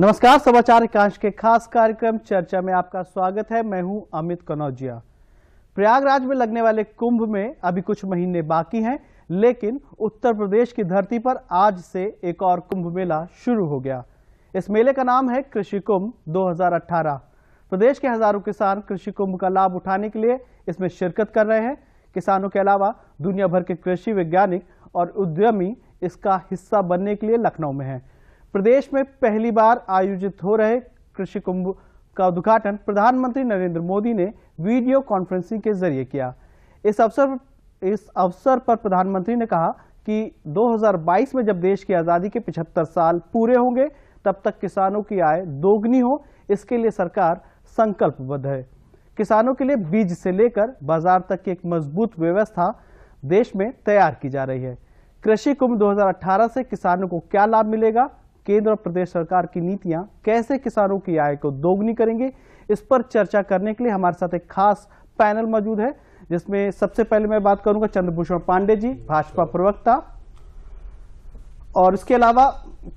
नमस्कार समाचार एकांश के खास कार्यक्रम चर्चा में आपका स्वागत है मैं हूं अमित कनौजिया प्रयागराज में लगने वाले कुंभ में अभी कुछ महीने बाकी हैं लेकिन उत्तर प्रदेश की धरती पर आज से एक और कुंभ मेला शुरू हो गया इस मेले का नाम है कृषि कुंभ 2018 प्रदेश के हजारों किसान कृषि कुंभ का लाभ उठाने के लिए इसमें शिरकत कर रहे हैं किसानों के अलावा दुनिया भर के कृषि वैज्ञानिक और उद्यमी इसका हिस्सा बनने के लिए लखनऊ में हैं प्रदेश में पहली बार आयोजित हो रहे कृषि कुंभ का उद्घाटन प्रधानमंत्री नरेंद्र मोदी ने वीडियो कॉन्फ्रेंसिंग के जरिए किया इस अवसर इस अवसर पर प्रधानमंत्री ने कहा कि 2022 में जब देश की आजादी के 75 साल पूरे होंगे तब तक किसानों की आय दोगुनी हो इसके लिए सरकार संकल्पबद्ध है किसानों के लिए बीज से लेकर बाजार तक की एक मजबूत व्यवस्था देश में तैयार की जा रही है कृषि कुंभ 2018 से किसानों को क्या लाभ मिलेगा केंद्र और प्रदेश सरकार की नीतियां कैसे किसानों की आय को दोगुनी करेंगे इस पर चर्चा करने के लिए हमारे साथ एक खास पैनल मौजूद है जिसमें सबसे पहले मैं बात करूंगा चंद्रभूषण पांडे जी भाजपा प्रवक्ता और इसके अलावा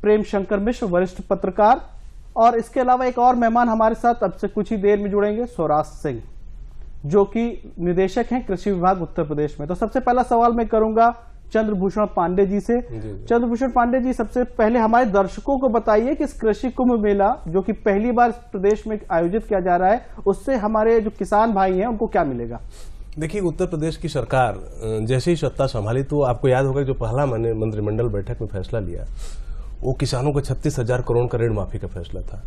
प्रेम शंकर मिश्र वरिष्ठ पत्रकार और इसके अलावा एक और मेहमान हमारे साथ अब से कुछ ही देर में जुड़ेंगे स्वराज सिंह जो कि निदेशक हैं कृषि विभाग उत्तर प्रदेश में तो सबसे पहला सवाल मैं करूंगा चंद्रभूषण पांडे जी से चंद्रभूषण पांडे जी सबसे पहले हमारे दर्शकों को बताइए कि इस कृषि कुंभ मेला जो कि पहली बार प्रदेश में आयोजित किया जा रहा है उससे हमारे जो किसान भाई हैं उनको क्या मिलेगा देखिए उत्तर प्रदेश की सरकार जैसे ही सत्ता संभाली तो आपको याद होगा जो पहला मैंने मंत्रिमंडल बैठक में फैसला लिया वो किसानों को छत्तीस हजार करोड़ का ऋण माफी का फैसला था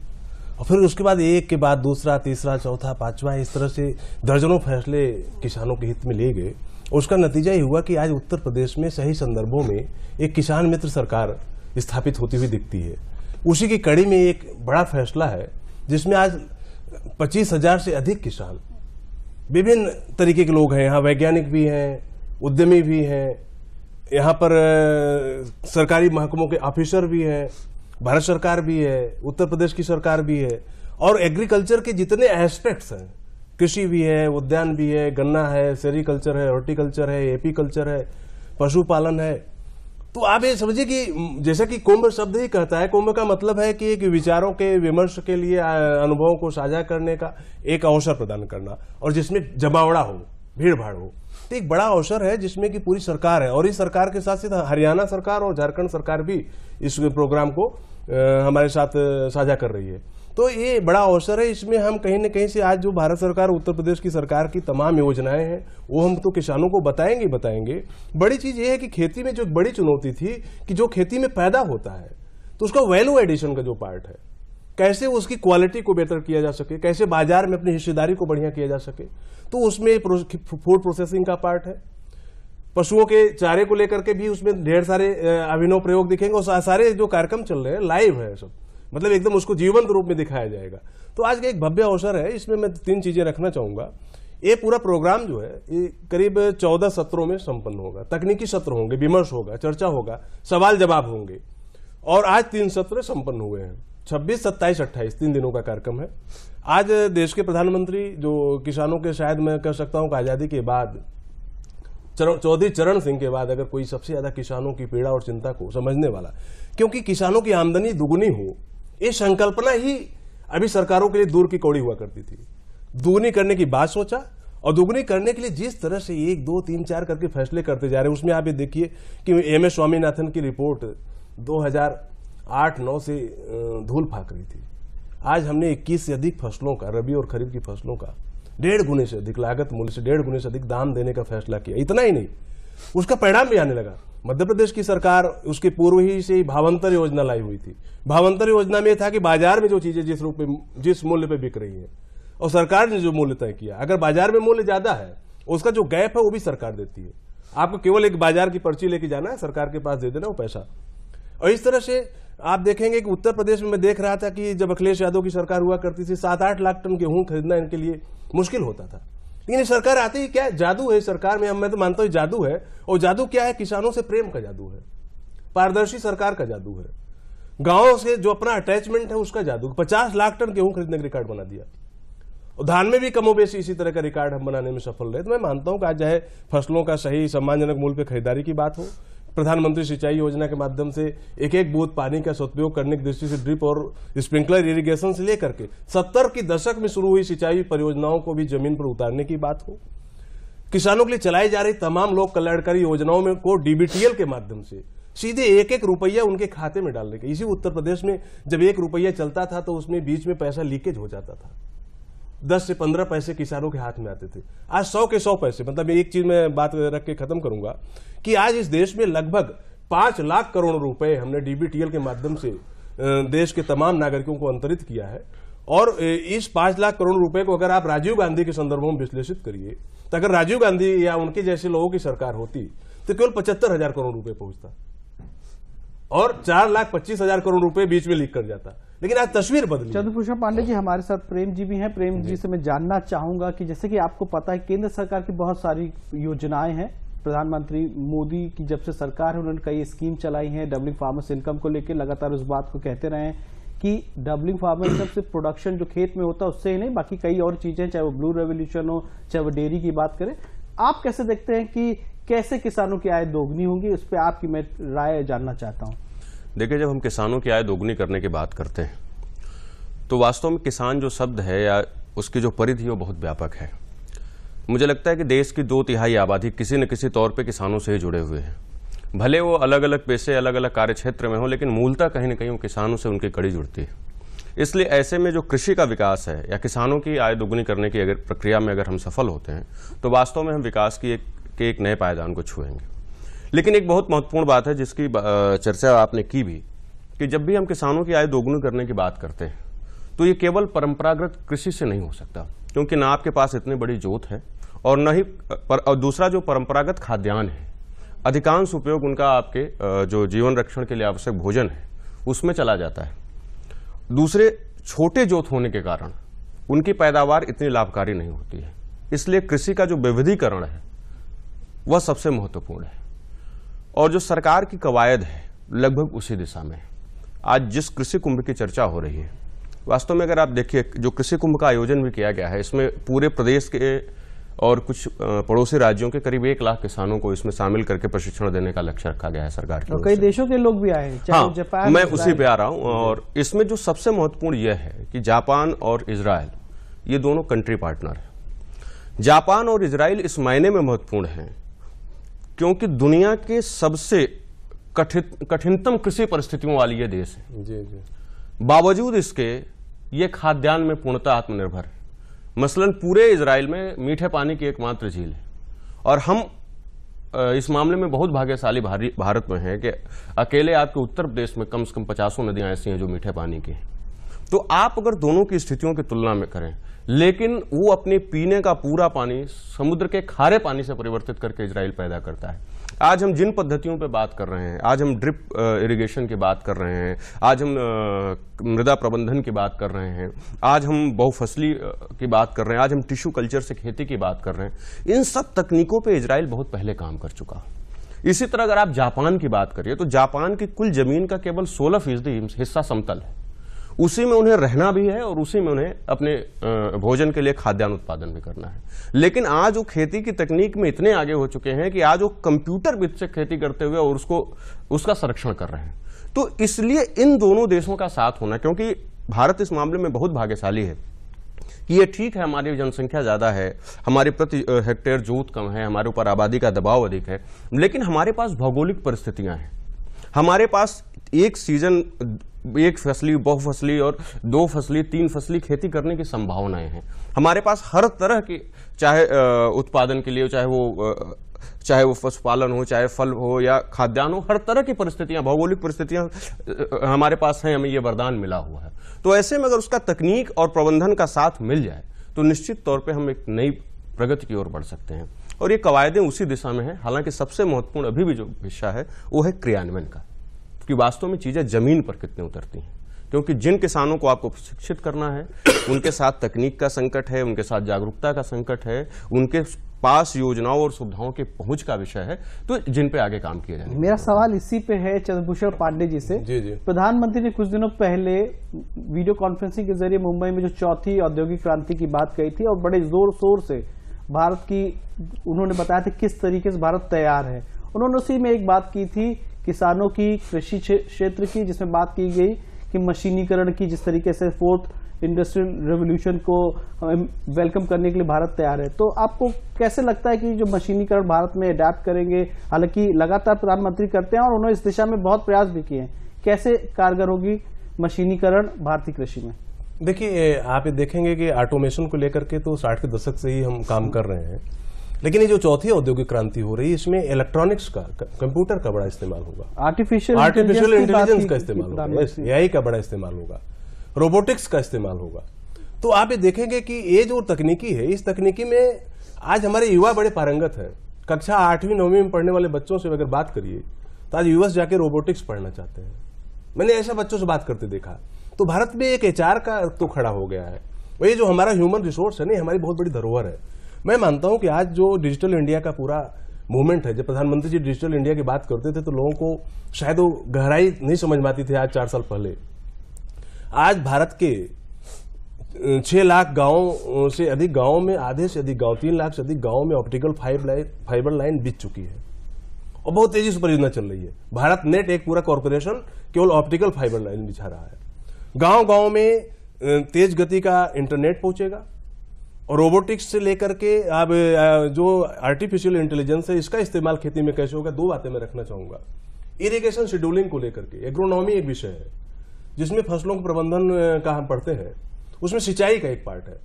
और फिर उसके बाद एक के बाद दूसरा तीसरा चौथा पांचवा इस तरह से दर्जनों फैसले किसानों के हित में लिए गए उसका नतीजा ये हुआ कि आज उत्तर प्रदेश में सही संदर्भों में एक किसान मित्र सरकार स्थापित होती हुई दिखती है उसी की कड़ी में एक बड़ा फैसला है जिसमें आज पच्चीस हजार से अधिक किसान विभिन्न तरीके के लोग हैं यहाँ वैज्ञानिक भी हैं उद्यमी भी हैं यहाँ पर सरकारी महकमों के ऑफिसर भी हैं भारत सरकार भी है उत्तर प्रदेश की सरकार भी है और एग्रीकल्चर के जितने एस्पेक्ट्स हैं कृषि भी है उद्यान भी है गन्ना है सेरिकल्चर है हॉर्टिकल्चर है एपीकल्चर है पशुपालन है तो आप ये समझिए कि जैसा कि कुंभ शब्द ही कहता है कुंभ का मतलब है कि एक विचारों के विमर्श के लिए अनुभवों को साझा करने का एक अवसर प्रदान करना और जिसमें जमावड़ा हो भीड़ भाड़ हो तो एक बड़ा अवसर है जिसमें कि पूरी सरकार है और इस सरकार के साथ साथ हरियाणा सरकार और झारखंड सरकार भी इस प्रोग्राम को हमारे साथ साझा कर रही है तो ये बड़ा अवसर है इसमें हम कहीं ना कहीं से आज जो भारत सरकार उत्तर प्रदेश की सरकार की तमाम योजनाएं हैं वो हम तो किसानों को बताएंगे बताएंगे बड़ी चीज़ ये है कि खेती में जो बड़ी चुनौती थी कि जो खेती में पैदा होता है तो उसका वैल्यू एडिशन का जो पार्ट है कैसे उसकी क्वालिटी को बेहतर किया जा सके कैसे बाजार में अपनी हिस्सेदारी को बढ़िया किया जा सके तो उसमें फूड प्रोसेसिंग का पार्ट है पशुओं के चारे को लेकर के भी उसमें ढेर सारे अभिनव प्रयोग दिखेंगे और सारे जो कार्यक्रम चल रहे हैं लाइव है सब मतलब एकदम उसको जीवंत रूप में दिखाया जाएगा तो आज का एक भव्य अवसर है इसमें मैं तीन चीजें रखना चाहूंगा ये पूरा प्रोग्राम जो है ये करीब चौदह सत्रों में संपन्न होगा तकनीकी सत्र होंगे विमर्श होगा चर्चा होगा सवाल जवाब होंगे और आज तीन सत्र संपन्न हुए हैं छब्बीस सत्ताईस अट्ठाईस तीन दिनों का कार्यक्रम है आज देश के प्रधानमंत्री जो किसानों के शायद मैं कह सकता हूँ आज़ादी के बाद चौधरी चरण सिंह के बाद अगर कोई सबसे ज्यादा किसानों की पीड़ा और चिंता को समझने वाला क्योंकि किसानों की आमदनी दुगुनी हो ये संकल्पना ही अभी सरकारों के लिए दूर की कौड़ी हुआ करती थी दुगुनी करने की बात सोचा और दुगुनी करने के लिए जिस तरह से एक दो तीन चार करके फैसले करते जा रहे हैं उसमें आप ये देखिए कि एम एस स्वामीनाथन की रिपोर्ट 2008-9 से धूल फाक रही थी आज हमने 21 से अधिक फसलों का रबी और खरीफ की फसलों का डेढ़ गुने से अधिक लागत मूल्य से डेढ़ गुने से अधिक दाम देने का फैसला किया इतना ही नहीं उसका परिणाम भी आने लगा मध्य प्रदेश की सरकार उसके पूर्व ही से भावंतर योजना लाई हुई थी भावंतर योजना में था कि बाजार में जो चीजें जिस रूप में जिस मूल्य पर बिक रही है और सरकार ने जो मूल्य तय किया अगर बाजार में मूल्य ज्यादा है उसका जो गैप है वो भी सरकार देती है आपको केवल एक बाजार की पर्ची लेके जाना है सरकार के पास दे देना वो पैसा और इस तरह से आप देखेंगे कि उत्तर प्रदेश में मैं देख रहा था कि जब अखिलेश यादव की सरकार हुआ करती थी सात आठ लाख टन गेहूं खरीदना इनके लिए मुश्किल होता था लेकिन ये सरकार आती ही क्या जादू है सरकार में मैं तो मानता हूँ जादू है और जादू क्या है किसानों से प्रेम का जादू है पारदर्शी सरकार का जादू है गाँव से जो अपना अटैचमेंट है उसका जादू पचास लाख टन गेहूं खरीदने का रिकॉर्ड बना दिया और धान में भी कमो इसी तरह का रिकॉर्ड हम बनाने में सफल रहे तो मैं मानता हूँ कि आज चाहे फसलों का सही सम्मानजनक मूल्य पर खरीदारी की बात हो प्रधानमंत्री सिंचाई योजना के माध्यम से एक एक बूथ पानी का सदुपयोग करने की दृष्टि से ड्रिप और स्प्रिंकलर इरिगेशन से लेकर के सत्तर की दशक में शुरू हुई सिंचाई परियोजनाओं को भी जमीन पर उतारने की बात हो किसानों के लिए चलाई जा रही तमाम लोक कल्याणकारी योजनाओं में को डीबीटीएल के माध्यम से सीधे एक एक रुपया उनके खाते में डालने का इसी उत्तर प्रदेश में जब एक रुपया चलता था तो उसमें बीच में पैसा लीकेज हो जाता था दस से पंद्रह पैसे किसानों के हाथ में आते थे आज सौ के सौ पैसे मतलब एक चीज में बात रख के खत्म करूंगा कि आज इस देश में लगभग पांच लाख करोड़ रुपए हमने डीबीटीएल के माध्यम से देश के तमाम नागरिकों को अंतरित किया है और इस पांच लाख करोड़ रुपए को अगर आप राजीव गांधी के संदर्भ में विश्लेषित करिए तो अगर राजीव गांधी या उनके जैसे लोगों की सरकार होती तो केवल पचहत्तर हजार करोड़ रुपए पहुंचता और चार लाख पच्चीस हजार करोड़ रुपए बीच में लीक कर जाता लेकिन आज तस्वीर बदली चंद्रभूषण पांडे जी हमारे साथ प्रेम जी भी हैं प्रेम जी से मैं जानना चाहूंगा कि जैसे कि आपको पता है केंद्र सरकार की बहुत सारी योजनाएं हैं प्रधानमंत्री मोदी की जब से सरकार है उन्होंने कई स्कीम चलाई है डबलिंग फार्मर्स इनकम को लेकर लगातार उस बात को कहते रहे कि डबलिंग फार्मर इनकम प्रोडक्शन जो खेत में होता है उससे ही नहीं बाकी कई और चीजें चाहे वो ब्लू रेवोल्यूशन हो चाहे वो डेयरी की बात करें आप कैसे देखते हैं कि कैसे किसानों की आय दोगुनी होगी उस पर आपकी मैं राय जानना चाहता हूं देखिए जब हम किसानों की आय दोगुनी करने की बात करते हैं तो वास्तव में किसान जो शब्द है या उसकी जो परिधि वो बहुत व्यापक है मुझे लगता है कि देश की दो तिहाई आबादी किसी न किसी तौर पे किसानों से ही जुड़े हुए हैं भले वो अलग अलग पेशे अलग अलग कार्य क्षेत्र में हो लेकिन मूलतः कहीं ना कहीं वो किसानों से उनकी कड़ी जुड़ती है इसलिए ऐसे में जो कृषि का विकास है या किसानों की आय दोगुनी करने की अगर प्रक्रिया में अगर हम सफल होते हैं तो वास्तव में हम विकास की एक के एक नए पायदान को छुएंगे लेकिन एक बहुत महत्वपूर्ण बात है जिसकी चर्चा आपने की भी कि जब भी हम किसानों की आय दोगुनी करने की बात करते हैं तो ये केवल परंपरागत कृषि से नहीं हो सकता क्योंकि ना आपके पास इतनी बड़ी जोत है और न ही पर, और दूसरा जो परंपरागत खाद्यान्न है अधिकांश उपयोग उनका आपके जो जीवन रक्षण के लिए आवश्यक भोजन है उसमें चला जाता है दूसरे छोटे जोत होने के कारण उनकी पैदावार इतनी लाभकारी नहीं होती है इसलिए कृषि का जो विविधीकरण है वह सबसे महत्वपूर्ण है और जो सरकार की कवायद है लगभग उसी दिशा में आज जिस कृषि कुंभ की चर्चा हो रही है वास्तव में अगर आप देखिए जो कृषि कुंभ का आयोजन भी किया गया है इसमें पूरे प्रदेश के और कुछ पड़ोसी राज्यों के करीब एक लाख किसानों को इसमें शामिल करके प्रशिक्षण देने का लक्ष्य रखा गया है सरकार की कई देशों के लोग भी आए हैं हाँ, जापान मैं उसी पे आ रहा हूँ और इसमें जो सबसे महत्वपूर्ण यह है कि जापान और इसराइल ये दोनों कंट्री पार्टनर हैं जापान और इसराइल इस मायने में महत्वपूर्ण हैं क्योंकि दुनिया के सबसे कठिनतम कृषि परिस्थितियों वाली ये देश है जी जी बावजूद इसके ये खाद्यान्न में पूर्णतः आत्मनिर्भर है मसलन पूरे इसराइल में मीठे पानी की एकमात्र झील है और हम इस मामले में बहुत भाग्यशाली भारत में हैं कि अकेले आपके उत्तर प्रदेश में कम से कम पचासों नदियां ऐसी हैं जो मीठे पानी की हैं तो आप अगर दोनों की स्थितियों की तुलना में करें लेकिन वो अपने पीने का पूरा पानी समुद्र के खारे पानी से परिवर्तित करके इसराइल पैदा करता है आज हम जिन पद्धतियों पर बात कर रहे हैं आज हम ड्रिप इरिगेशन की बात कर रहे हैं आज हम मृदा प्रबंधन की बात कर रहे हैं आज हम बहुफसली की बात कर रहे हैं आज हम टिश्यू कल्चर से खेती की बात कर रहे हैं इन सब तकनीकों पे इसराइल बहुत पहले काम कर चुका इसी तरह अगर आप जापान की बात करिए तो जापान की कुल जमीन का केवल सोलह फीसदी हिस्सा समतल है उसी में उन्हें रहना भी है और उसी में उन्हें अपने भोजन के लिए खाद्यान्न उत्पादन भी करना है लेकिन आज वो खेती की तकनीक में इतने आगे हो चुके हैं कि आज वो कंप्यूटर विद से खेती करते हुए और उसको उसका संरक्षण कर रहे हैं तो इसलिए इन दोनों देशों का साथ होना क्योंकि भारत इस मामले में बहुत भाग्यशाली है कि ये ठीक है हमारी जनसंख्या ज़्यादा है हमारे प्रति हेक्टेयर जोत कम है हमारे ऊपर आबादी का दबाव अधिक है लेकिन हमारे पास भौगोलिक परिस्थितियां हैं हमारे पास एक सीजन एक फसली बहुफसली और दो फसली तीन फसली खेती करने की संभावनाएं हैं हमारे पास हर तरह की चाहे उत्पादन के लिए चाहे वो चाहे वो पशुपालन हो चाहे फल हो या खाद्यान्न हो हर तरह की परिस्थितियां भौगोलिक परिस्थितियां हमारे पास हैं हमें ये वरदान मिला हुआ है तो ऐसे में अगर उसका तकनीक और प्रबंधन का साथ मिल जाए तो निश्चित तौर पर हम एक नई प्रगति की ओर बढ़ सकते हैं और ये कवायदे उसी दिशा में हैं हालांकि सबसे महत्वपूर्ण अभी भी जो विषय है वो है क्रियान्वयन का कि वास्तव में चीज़ें ज़मीन पर कितने उतरती हैं क्योंकि जिन किसानों को आपको प्रशिक्षित करना है उनके साथ तकनीक का संकट है उनके साथ जागरूकता का संकट है उनके पास योजनाओं और सुविधाओं के पहुंच का विषय है तो जिन पे आगे काम किया जाए मेरा सवाल इसी पे है चंद्रभूषण पांडे जी से प्रधानमंत्री ने कुछ दिनों पहले वीडियो कॉन्फ्रेंसिंग के जरिए मुंबई में जो चौथी औद्योगिक क्रांति की बात कही थी और बड़े जोर शोर से भारत की उन्होंने बताया था किस तरीके से भारत तैयार है उन्होंने उसी में एक बात की थी किसानों की कृषि क्षेत्र की जिसमें बात की गई कि मशीनीकरण की जिस तरीके से फोर्थ इंडस्ट्रियल रेवोल्यूशन को वेलकम करने के लिए भारत तैयार है तो आपको कैसे लगता है कि जो मशीनीकरण भारत में अडेप्ट करेंगे हालांकि लगातार प्रधानमंत्री करते हैं और उन्होंने इस दिशा में बहुत प्रयास भी किए हैं कैसे कारगर होगी मशीनीकरण भारतीय कृषि में देखिए आप ये देखेंगे कि ऑटोमेशन को लेकर के तो साठ के दशक से ही हम काम कर रहे हैं लेकिन ये जो चौथी औद्योगिक क्रांति हो रही है इसमें इलेक्ट्रॉनिक्स का कंप्यूटर का बड़ा इस्तेमाल होगा आर्टिफिशियल आर्टिफिशियल इंटेलिजेंस का इस्तेमाल होगा ए का बड़ा इस्तेमाल होगा रोबोटिक्स का इस्तेमाल होगा तो आप ये देखेंगे कि ये जो तकनीकी है इस तकनीकी में आज हमारे युवा बड़े पारंगत हैं कक्षा आठवीं नौवीं में पढ़ने वाले बच्चों से अगर बात करिए तो आज यूएस जाके रोबोटिक्स पढ़ना चाहते हैं मैंने ऐसे बच्चों से बात करते देखा तो भारत में एक एचआर का तो खड़ा हो गया है ये जो हमारा ह्यूमन रिसोर्स है ना हमारी बहुत बड़ी धरोहर है मैं मानता हूं कि आज जो डिजिटल इंडिया का पूरा मूवमेंट है जब प्रधानमंत्री जी डिजिटल इंडिया की बात करते थे तो लोगों को शायद वो गहराई नहीं समझ में आती थी आज चार साल पहले आज भारत के छह लाख गांव से अधिक गांवों में आधे से अधिक गांव तीन लाख से अधिक गांवों में ऑप्टिकल फाइबर लाइन बीत चुकी है और बहुत तेजी से परियोजना चल रही है भारत नेट एक पूरा कॉरपोरेशन केवल ऑप्टिकल फाइबर लाइन बिछा रहा है गांव गांव में तेज गति का इंटरनेट पहुंचेगा और रोबोटिक्स से लेकर के अब जो आर्टिफिशियल इंटेलिजेंस है इसका इस्तेमाल खेती में कैसे होगा दो बातें मैं रखना चाहूंगा इरिगेशन शेड्यूलिंग को लेकर के एग्रोनॉमी एक विषय है जिसमें फसलों के प्रबंधन का हम पढ़ते हैं उसमें सिंचाई का एक पार्ट है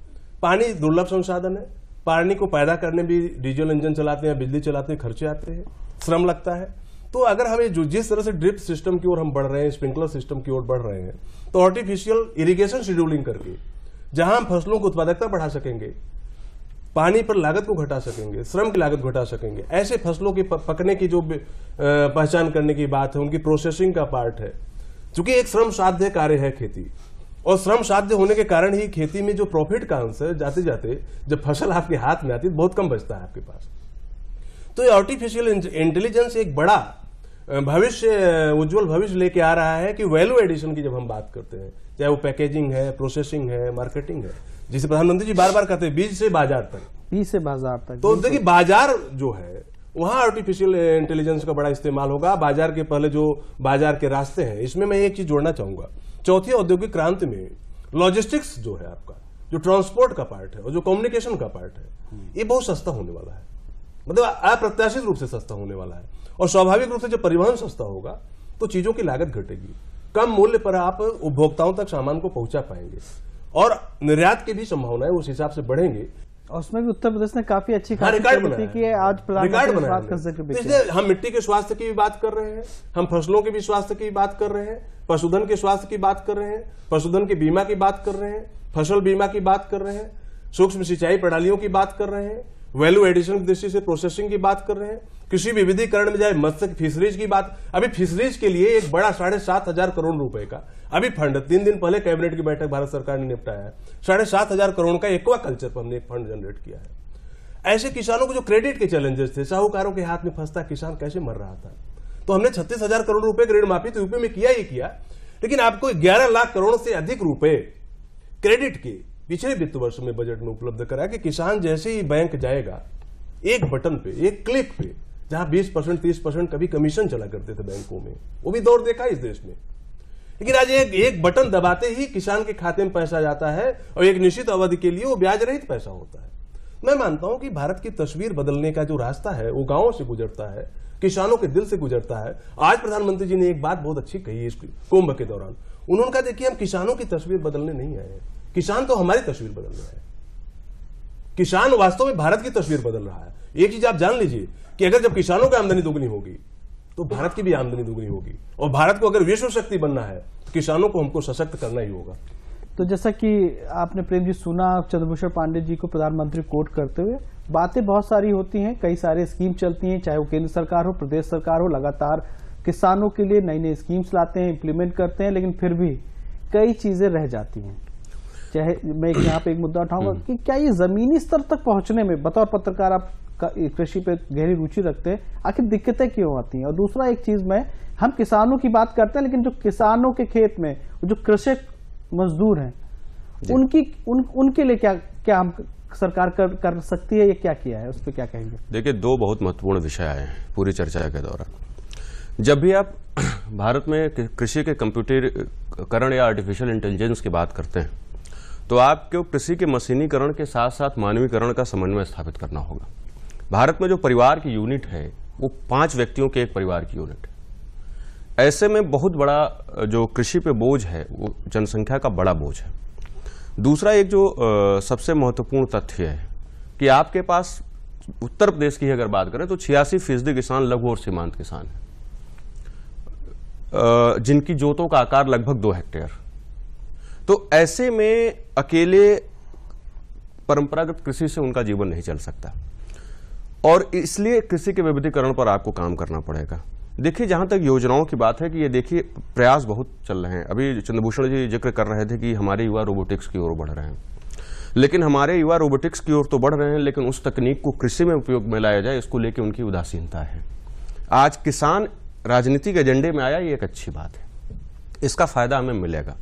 पानी दुर्लभ संसाधन है पानी को पैदा करने भी डीजल इंजन चलाते हैं बिजली चलाते हैं खर्चे आते हैं श्रम लगता है तो अगर हमें जो जिस तरह से ड्रिप सिस्टम की ओर हम बढ़ रहे हैं स्प्रिंकलर सिस्टम की ओर बढ़ रहे हैं तो आर्टिफिशियल इरिगेशन शेड्यूलिंग करके जहां हम फसलों को उत्पादकता बढ़ा सकेंगे पानी पर लागत को घटा सकेंगे श्रम की लागत घटा सकेंगे ऐसे फसलों के पकने की जो पहचान करने की बात है उनकी प्रोसेसिंग का पार्ट है चूंकि एक श्रम साध्य कार्य है खेती और श्रम साध्य होने के कारण ही खेती में जो प्रॉफिट का अंश है जाते जाते जब फसल आपके हाथ में आती है बहुत कम बचता है आपके पास तो ये आर्टिफिशियल इंटेलिजेंस एक बड़ा भविष्य उज्जवल भविष्य लेके आ रहा है कि वैल्यू एडिशन की जब हम बात करते हैं चाहे वो पैकेजिंग है प्रोसेसिंग है मार्केटिंग है जिसे प्रधानमंत्री जी बार बार कहते हैं बीज से बाजार तक बीज से बाजार तक तो देखिए बाजार जो है वहां आर्टिफिशियल इंटेलिजेंस का बड़ा इस्तेमाल होगा बाजार के पहले जो बाजार के रास्ते हैं इसमें मैं एक चीज जोड़ना चाहूंगा चौथी औद्योगिक क्रांति में लॉजिस्टिक्स जो है आपका जो ट्रांसपोर्ट का पार्ट है और जो कम्युनिकेशन का पार्ट है ये बहुत सस्ता होने वाला है मतलब अप्रत्याशित रूप से सस्ता होने वाला है और स्वाभाविक रूप से जब परिवहन सस्ता होगा तो चीजों की लागत घटेगी कम मूल्य पर आप उपभोक्ताओं तक सामान को पहुंचा पाएंगे और निर्यात की भी संभावनाएं उस हिसाब से बढ़ेंगे और उसमें भी उत्तर प्रदेश ने काफी अच्छी हाँ, रिकॉर्ड आज रिकॉर्ड बनाया तो हम मिट्टी के स्वास्थ्य की भी बात कर रहे हैं हम फसलों के भी स्वास्थ्य की बात कर रहे हैं पशुधन के स्वास्थ्य की बात कर रहे हैं पशुधन के बीमा की बात कर रहे हैं फसल बीमा की बात कर रहे हैं सूक्ष्म सिंचाई प्रणालियों की बात कर रहे हैं वैल्यू एडिशन की दृष्टि से प्रोसेसिंग की बात कर रहे हैं कृषि विविधीकरण में जाए मत्स्य फिशरीज की बात अभी फिशरीज के लिए एक बड़ा साढ़े सात हजार करोड़ रुपए का अभी फंड तीन दिन पहले कैबिनेट की बैठक भारत सरकार ने निपटाया है साढ़े सात हजार करोड़ का एक्वा कल्चर पर हमने एक फंड जनरेट किया है ऐसे किसानों को जो क्रेडिट के चैलेंजेस थे साहूकारों के हाथ में फंसता किसान कैसे मर रहा था तो हमने छत्तीस हजार करोड़ रुपए की ऋण माफी तो यूपी में किया ही किया लेकिन आपको ग्यारह लाख करोड़ से अधिक रुपए क्रेडिट के पिछले वित्त वर्ष में बजट में उपलब्ध कराया कि किसान जैसे ही बैंक जाएगा एक बटन पे एक क्लिक पे जहां 20 परसेंट तीस परसेंट कभी कमीशन चला करते थे बैंकों में वो भी दौर देखा इस देश में लेकिन आज एक एक बटन दबाते ही किसान के खाते में पैसा जाता है और एक निश्चित अवधि के लिए वो ब्याज रहित पैसा होता है मैं मानता हूं कि भारत की तस्वीर बदलने का जो रास्ता है वो गांवों से गुजरता है किसानों के दिल से गुजरता है आज प्रधानमंत्री जी ने एक बात बहुत अच्छी कही इस कुंभ के दौरान उन्होंने कहा देखिए हम किसानों की तस्वीर बदलने नहीं आए हैं किसान तो हमारी तस्वीर बदल रहा है किसान वास्तव में भारत की तस्वीर बदल रहा है एक चीज आप जान लीजिए कि अगर जब किसानों की आमदनी दोगुनी होगी तो भारत की भी आमदनी दोगुनी होगी और भारत को अगर विश्व शक्ति बनना है तो किसानों को हमको सशक्त करना ही होगा तो जैसा कि आपने प्रेम जी सुना चंद्रभूषण पांडे जी को प्रधानमंत्री कोट करते हुए बातें बहुत सारी होती हैं कई सारे स्कीम चलती हैं चाहे वो केंद्र सरकार हो प्रदेश सरकार हो लगातार किसानों के लिए नई नई स्कीम्स लाते हैं इम्प्लीमेंट करते हैं लेकिन फिर भी कई चीजें रह जाती हैं चाहे मैं यहाँ पे एक मुद्दा उठाऊंगा हम्म। कि क्या ये जमीनी स्तर तक पहुंचने में बतौर पत्रकार आप कृषि पे गहरी रुचि रखते हैं आखिर दिक्कतें क्यों आती हैं और दूसरा एक चीज में हम किसानों की बात करते हैं लेकिन जो किसानों के खेत में जो कृषक मजदूर हैं उनकी उन, उनके लिए क्या क्या हम सरकार कर, कर सकती है या क्या किया है उस पर क्या कहेंगे देखिए दो बहुत महत्वपूर्ण विषय आए हैं पूरी चर्चा के दौरान जब भी आप भारत में कृषि के कंप्यूटरकरण या आर्टिफिशियल इंटेलिजेंस की बात करते हैं तो आपको कृषि के मशीनीकरण के साथ साथ मानवीकरण का समन्वय स्थापित करना होगा भारत में जो परिवार की यूनिट है वो पांच व्यक्तियों के एक परिवार की यूनिट है ऐसे में बहुत बड़ा जो कृषि पे बोझ है वो जनसंख्या का बड़ा बोझ है दूसरा एक जो आ, सबसे महत्वपूर्ण तथ्य है कि आपके पास उत्तर प्रदेश की अगर बात करें तो छियासी फीसदी किसान लघु और सीमांत किसान है जिनकी जोतों का आकार लगभग दो हेक्टेयर तो ऐसे में अकेले परंपरागत कृषि से उनका जीवन नहीं चल सकता और इसलिए कृषि के विविधीकरण पर आपको काम करना पड़ेगा देखिए जहां तक योजनाओं की बात है कि ये देखिए प्रयास बहुत चल रहे हैं अभी चंद्रभूषण जी जिक्र कर रहे थे कि हमारे युवा रोबोटिक्स की ओर बढ़ रहे हैं लेकिन हमारे युवा रोबोटिक्स की ओर तो बढ़ रहे हैं लेकिन उस तकनीक को कृषि में उपयोग में लाया जाए इसको लेकर उनकी उदासीनता है आज किसान राजनीतिक एजेंडे में आया ये एक अच्छी बात है इसका फायदा हमें मिलेगा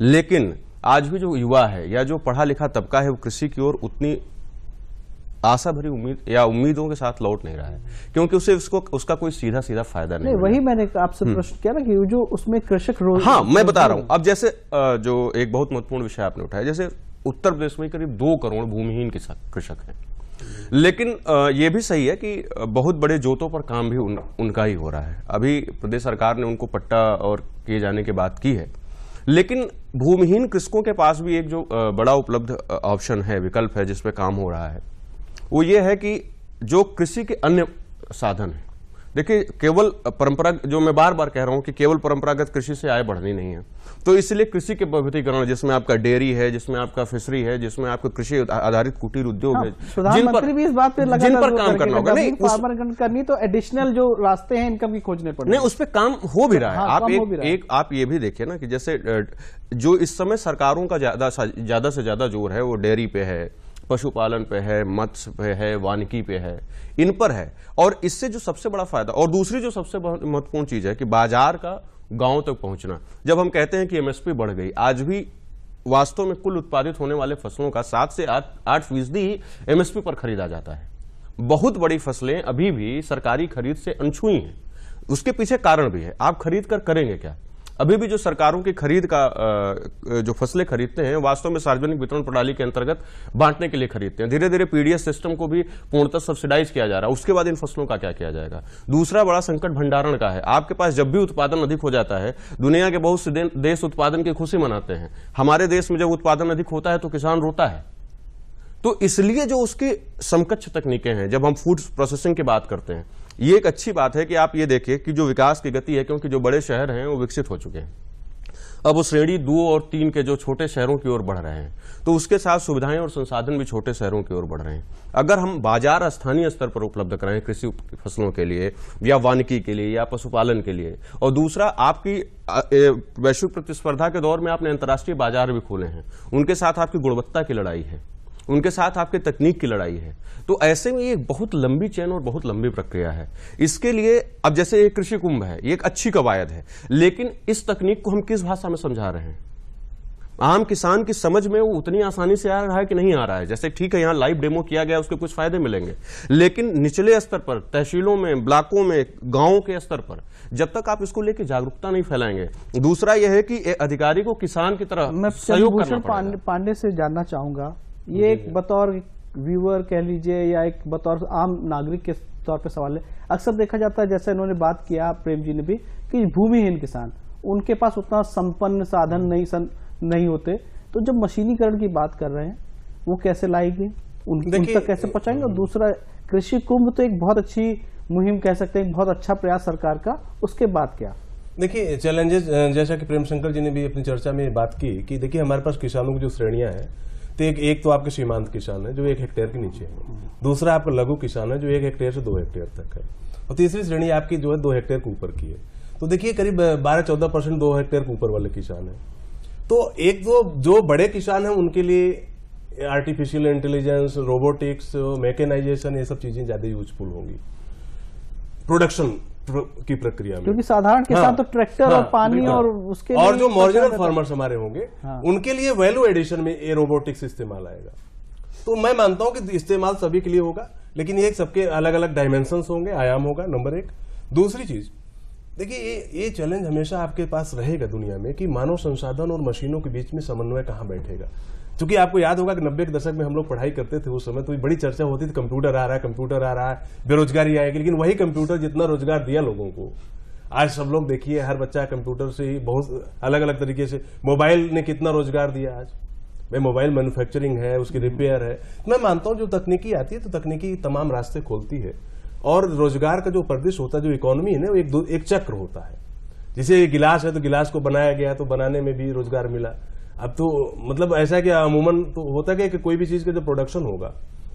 लेकिन आज भी जो युवा है या जो पढ़ा लिखा तबका है वो कृषि की ओर उतनी आशा भरी उम्मीद या उम्मीदों के साथ लौट नहीं रहा है क्योंकि उसे उसको उसका कोई सीधा सीधा फायदा नहीं, नहीं वही मैंने आपसे हम्म। प्रश्न किया ना कि जो उसमें कृषक रोल हाँ मैं बता रहा हूँ अब जैसे जो एक बहुत महत्वपूर्ण विषय आपने उठाया जैसे उत्तर प्रदेश में करीब दो करोड़ भूमिहीन कृषक हैं लेकिन ये भी सही है कि बहुत बड़े जोतों पर काम भी उन, उनका ही हो रहा है अभी प्रदेश सरकार ने उनको पट्टा और किए जाने की बात की है लेकिन भूमिहीन कृषकों के पास भी एक जो बड़ा उपलब्ध ऑप्शन है विकल्प है जिसपे काम हो रहा है वो ये है कि जो कृषि के अन्य साधन है देखिए केवल परंपरा जो मैं बार बार कह रहा हूं कि केवल परंपरागत कृषि से आय बढ़नी नहीं है तो इसलिए कृषि के प्रभुतिकरण जिसमें आपका डेयरी है जिसमें आपका फिशरी है जिसमें आपका कृषि आधारित कुटीर उद्योग हाँ, है जिन पर भी इस बात पे लगा जिन पर काम करना होगा नहीं फार्मर करनी तो एडिशनल जो रास्ते हैं इनकम की खोजने पड़े नहीं उस पर काम हो भी रहा है हाँ, आप एक, एक आप ये भी देखिए ना कि जैसे जो इस समय सरकारों का ज्यादा ज्यादा से ज्यादा जोर है वो डेयरी पे है पशुपालन पे है मत्स्य पे है वानिकी पे है इन पर है और इससे जो सबसे बड़ा फायदा और दूसरी जो सबसे महत्वपूर्ण चीज है कि बाजार का गांव तक तो पहुंचना जब हम कहते हैं कि एमएसपी बढ़ गई आज भी वास्तव में कुल उत्पादित होने वाले फसलों का सात से आठ फीसदी एमएसपी पर खरीदा जाता है बहुत बड़ी फसलें अभी भी सरकारी खरीद से अनछुई हैं उसके पीछे कारण भी है आप खरीद कर करेंगे क्या अभी भी जो सरकारों की खरीद का जो फसलें खरीदते हैं वास्तव में सार्वजनिक वितरण प्रणाली के अंतर्गत बांटने के लिए खरीदते हैं धीरे धीरे पीडीएस सिस्टम को भी पूर्णतः सब्सिडाइज किया जा रहा है उसके बाद इन फसलों का क्या किया जाएगा दूसरा बड़ा संकट भंडारण का है आपके पास जब भी उत्पादन अधिक हो जाता है दुनिया के बहुत से देश उत्पादन की खुशी मनाते हैं हमारे देश में जब उत्पादन अधिक होता है तो किसान रोता है तो इसलिए जो उसकी समकक्ष तकनीकें हैं जब हम फूड प्रोसेसिंग की बात करते हैं ये एक अच्छी बात है कि आप ये देखें कि जो विकास की गति है क्योंकि जो बड़े शहर हैं वो विकसित हो चुके हैं अब वो श्रेणी दो और तीन के जो छोटे शहरों की ओर बढ़ रहे हैं तो उसके साथ सुविधाएं और संसाधन भी छोटे शहरों की ओर बढ़ रहे हैं अगर हम बाजार स्थानीय स्तर पर उपलब्ध कराएं कृषि फसलों के लिए या वानिकी के लिए या पशुपालन के लिए और दूसरा आपकी वैश्विक प्रतिस्पर्धा के दौर में आपने अंतर्राष्ट्रीय बाजार भी खोले हैं उनके साथ आपकी गुणवत्ता की लड़ाई है उनके साथ आपके तकनीक की लड़ाई है तो ऐसे में ये एक बहुत लंबी चैन और बहुत लंबी प्रक्रिया है इसके लिए अब जैसे ये कृषि कुंभ है ये एक अच्छी कवायद है लेकिन इस तकनीक को हम किस भाषा में समझा रहे हैं आम किसान की समझ में वो उतनी आसानी से आ रहा है कि नहीं आ रहा है जैसे ठीक है यहाँ लाइव डेमो किया गया उसके कुछ फायदे मिलेंगे लेकिन निचले स्तर पर तहसीलों में ब्लॉकों में गांवों के स्तर पर जब तक आप इसको लेकर जागरूकता नहीं फैलाएंगे दूसरा यह है कि अधिकारी को किसान की तरह मैं सहयोग पांडे से जानना चाहूंगा ये एक बतौर व्यूअर कह लीजिए या एक बतौर आम नागरिक के तौर पे सवाल है अक्सर देखा जाता है जैसे इन्होंने बात किया प्रेम जी ने भी कि भूमिहीन किसान उनके पास उतना संपन्न साधन नहीं सन, नहीं होते तो जब मशीनीकरण की बात कर रहे हैं वो कैसे लाएगी उन, उन तक कैसे पहुंचाएंगे और हम्म। दूसरा कृषि कुंभ तो एक बहुत अच्छी मुहिम कह सकते हैं बहुत अच्छा प्रयास सरकार का उसके बाद क्या देखिए चैलेंजेस जैसा कि प्रेम शंकर जी ने भी अपनी चर्चा में बात की कि देखिए हमारे पास किसानों की जो श्रेणियां हैं तो एक एक तो आपके सीमांत किसान है जो एक हेक्टेयर के नीचे है दूसरा आपका लघु किसान है जो एक हेक्टेयर से दो हेक्टेयर तक है और तीसरी श्रेणी आपकी जो है दो हेक्टेयर के ऊपर की है तो देखिए करीब बारह चौदह परसेंट दो हेक्टेयर के ऊपर वाले किसान है तो एक दो जो बड़े किसान है उनके लिए आर्टिफिशियल इंटेलिजेंस रोबोटिक्स मैकेनाइजेशन ये सब चीजें ज्यादा यूजफुल होंगी प्रोडक्शन की प्रक्रिया में क्योंकि साधारण के हाँ, साथ तो ट्रैक्टर हाँ, और पानी और उसके और जो मॉर्जिनल फार्मर्स हमारे होंगे हाँ, उनके लिए वैल्यू एडिशन में ए रोबोटिक्स इस्तेमाल आएगा तो मैं मानता हूं कि इस्तेमाल सभी के लिए होगा लेकिन ये सबके अलग अलग डायमेंशन होंगे आयाम होगा नंबर एक दूसरी चीज देखिए ये ये चैलेंज हमेशा आपके पास रहेगा दुनिया में कि मानव संसाधन और मशीनों के बीच में समन्वय कहाँ बैठेगा चूंकि आपको याद होगा कि नब्बे के दशक में हम लोग पढ़ाई करते थे उस समय तो बड़ी चर्चा होती थी कंप्यूटर आ रहा है कंप्यूटर आ रहा है बेरोजगारी आएगी लेकिन वही कंप्यूटर जितना रोजगार दिया लोगों को आज सब लोग देखिए हर बच्चा कंप्यूटर से ही बहुत अलग अलग तरीके से मोबाइल ने कितना रोजगार दिया आज भाई मोबाइल मैन्युफैक्चरिंग है उसकी रिपेयर है मैं मानता हूं जो तकनीकी आती है तो तकनीकी तमाम रास्ते खोलती है और रोजगार का जो प्रदेश होता है जो इकोनॉमी है ना एक एक चक्र होता है जैसे गिलास है तो गिलास को बनाया गया तो बनाने में भी रोजगार मिला अब तो मतलब ऐसा क्या अमूमन तो होता है कि कोई भी चीज़ का जब प्रोडक्शन होगा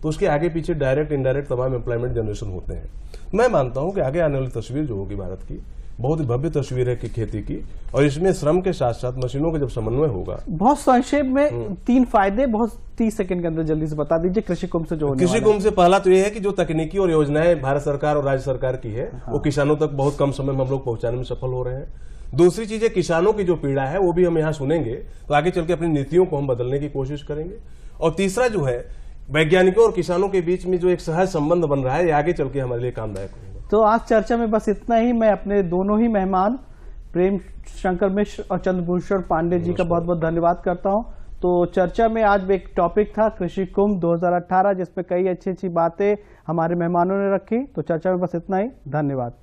तो उसके आगे पीछे डायरेक्ट इनडायरेक्ट तमाम एम्प्लॉयमेंट जनरेशन होते हैं मैं मानता हूं कि आगे आने वाली तस्वीर जो होगी भारत की बहुत ही भव्य तस्वीर है कि खेती की और इसमें श्रम के साथ साथ मशीनों का जब समन्वय होगा बहुत संक्षेप में हम्म। तीन फायदे बहुत तीस सेकंड के अंदर जल्दी से बता दीजिए कृषि कुंभ से जो कृषि कुंभ से पहला तो यह है कि जो तकनीकी और योजनाएं भारत सरकार और राज्य सरकार की है हाँ। वो किसानों तक बहुत कम समय में हम लोग पहुंचाने में सफल हो रहे हैं दूसरी चीज है किसानों की जो पीड़ा है वो भी हम यहाँ सुनेंगे तो आगे चल के अपनी नीतियों को हम बदलने की कोशिश करेंगे और तीसरा जो है वैज्ञानिकों और किसानों के बीच में जो एक सहज संबंध बन रहा है ये आगे चल के हमारे लिए कामदायक होगा तो आज चर्चा में बस इतना ही मैं अपने दोनों ही मेहमान प्रेम शंकर मिश्र और चंद्रभूषण पांडे जी का बहुत बहुत धन्यवाद करता हूँ तो चर्चा में आज एक टॉपिक था कृषि कुंभ 2018 जिसमें कई अच्छी अच्छी बातें हमारे मेहमानों ने रखी तो चर्चा में बस इतना ही धन्यवाद